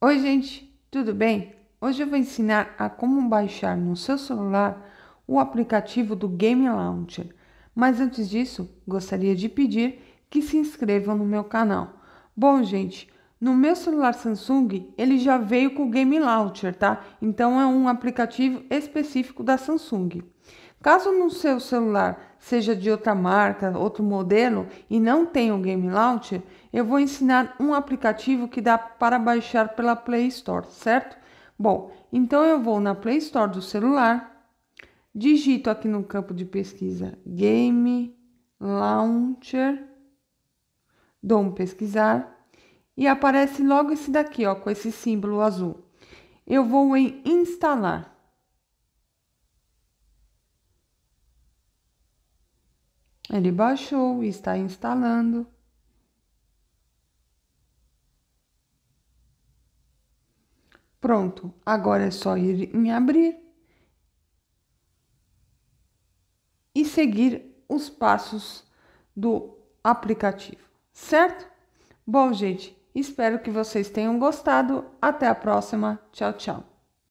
Oi, gente, tudo bem? Hoje eu vou ensinar a como baixar no seu celular o aplicativo do Game Launcher. Mas antes disso, gostaria de pedir que se inscrevam no meu canal. Bom, gente, no meu celular Samsung, ele já veio com o Game Launcher, tá? Então é um aplicativo específico da Samsung. Caso no seu celular seja de outra marca, outro modelo e não tenha o Game Launcher, eu vou ensinar um aplicativo que dá para baixar pela Play Store, certo? Bom, então eu vou na Play Store do celular, digito aqui no campo de pesquisa Game Launcher, dou um pesquisar e aparece logo esse daqui, ó, com esse símbolo azul. Eu vou em instalar. Ele baixou e está instalando. Pronto, agora é só ir em abrir e seguir os passos do aplicativo, certo? Bom, gente, Espero que vocês tenham gostado. Até a próxima. Tchau, tchau.